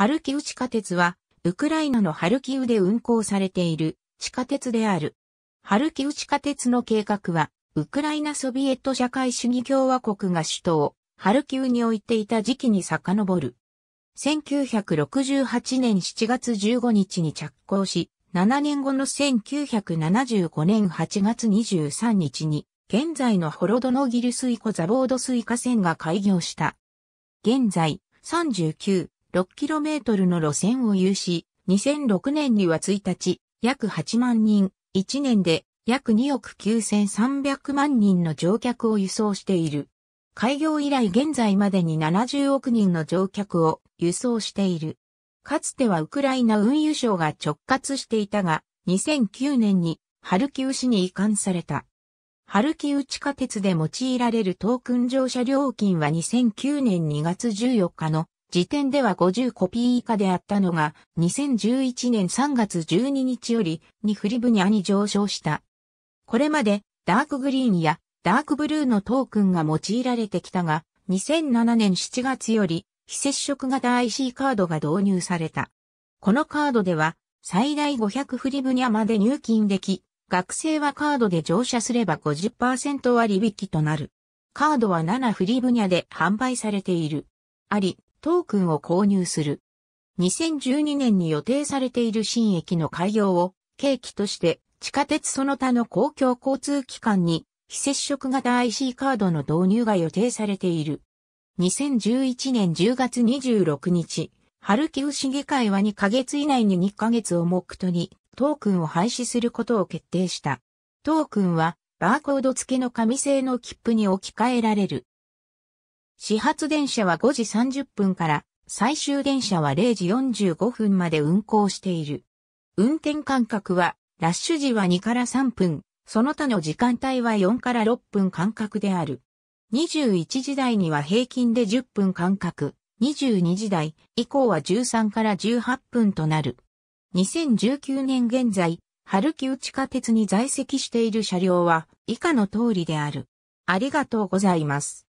ハルキウ地下鉄は、ウクライナのハルキウで運行されている地下鉄である。ハルキウ地下鉄の計画は、ウクライナソビエト社会主義共和国が首都をハルキウに置いていた時期に遡る。1968年7月15日に着工し、7年後の1975年8月23日に、現在のホロドノギルスイコザボードスイカ線が開業した。現在、39 6km の路線を有し、2006年には1日、約8万人、1年で約2億9300万人の乗客を輸送している。開業以来現在までに70億人の乗客を輸送している。かつてはウクライナ運輸省が直轄していたが、2009年にハルキウ市に移管された。ハルキウ地下鉄で用いられるトークン乗車料金は2009年2月14日の時点では50コピー以下であったのが、2011年3月12日より、にフリブニャに上昇した。これまで、ダークグリーンや、ダークブルーのトークンが用いられてきたが、2007年7月より、非接触型 IC カードが導入された。このカードでは、最大500フリブニャまで入金でき、学生はカードで乗車すれば50%割引となる。カードは7フリブニャで販売されている。あり、トークンを購入する。2012年に予定されている新駅の開業を契機として地下鉄その他の公共交通機関に非接触型 IC カードの導入が予定されている。2011年10月26日、ハルキウ市議会は2ヶ月以内に2ヶ月を目途にトークンを廃止することを決定した。トークンはバーコード付けの紙製の切符に置き換えられる。始発電車は5時30分から最終電車は0時45分まで運行している。運転間隔はラッシュ時は2から3分、その他の時間帯は4から6分間隔である。21時台には平均で10分間隔、22時台以降は13から18分となる。2019年現在、春木地下鉄に在籍している車両は以下の通りである。ありがとうございます。